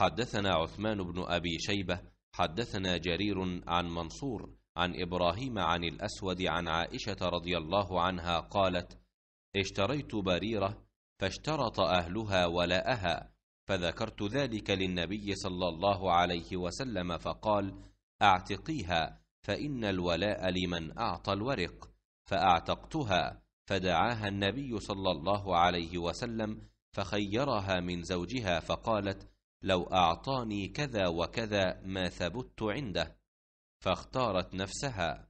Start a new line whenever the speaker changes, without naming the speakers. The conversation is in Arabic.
حدثنا عثمان بن أبي شيبة
حدثنا جرير عن منصور عن إبراهيم عن الأسود عن عائشة رضي الله عنها قالت اشتريت بريرة فاشترط أهلها ولاءها فذكرت ذلك للنبي صلى الله عليه وسلم فقال اعتقيها فإن الولاء لمن أعطى الورق فأعتقتها فدعاها النبي صلى الله عليه وسلم فخيرها من زوجها فقالت لو اعطاني كذا وكذا
ما ثبت عنده فاختارت نفسها